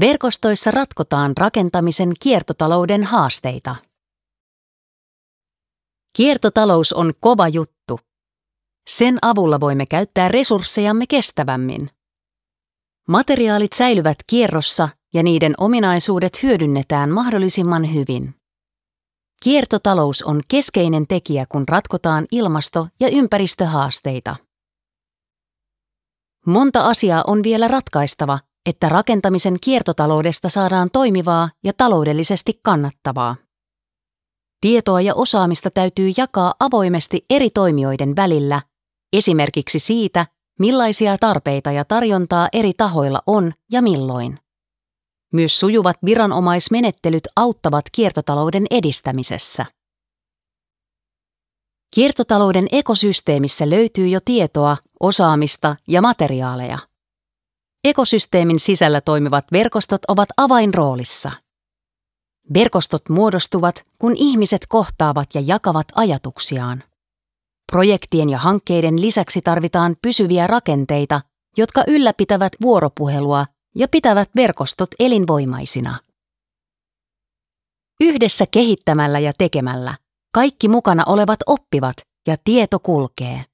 Verkostoissa ratkotaan rakentamisen kiertotalouden haasteita. Kiertotalous on kova juttu. Sen avulla voimme käyttää resurssejamme kestävämmin. Materiaalit säilyvät kierrossa ja niiden ominaisuudet hyödynnetään mahdollisimman hyvin. Kiertotalous on keskeinen tekijä, kun ratkotaan ilmasto- ja ympäristöhaasteita. Monta asiaa on vielä ratkaistava – että rakentamisen kiertotaloudesta saadaan toimivaa ja taloudellisesti kannattavaa. Tietoa ja osaamista täytyy jakaa avoimesti eri toimijoiden välillä, esimerkiksi siitä, millaisia tarpeita ja tarjontaa eri tahoilla on ja milloin. Myös sujuvat viranomaismenettelyt auttavat kiertotalouden edistämisessä. Kiertotalouden ekosysteemissä löytyy jo tietoa, osaamista ja materiaaleja – Ekosysteemin sisällä toimivat verkostot ovat avainroolissa. Verkostot muodostuvat, kun ihmiset kohtaavat ja jakavat ajatuksiaan. Projektien ja hankkeiden lisäksi tarvitaan pysyviä rakenteita, jotka ylläpitävät vuoropuhelua ja pitävät verkostot elinvoimaisina. Yhdessä kehittämällä ja tekemällä kaikki mukana olevat oppivat ja tieto kulkee.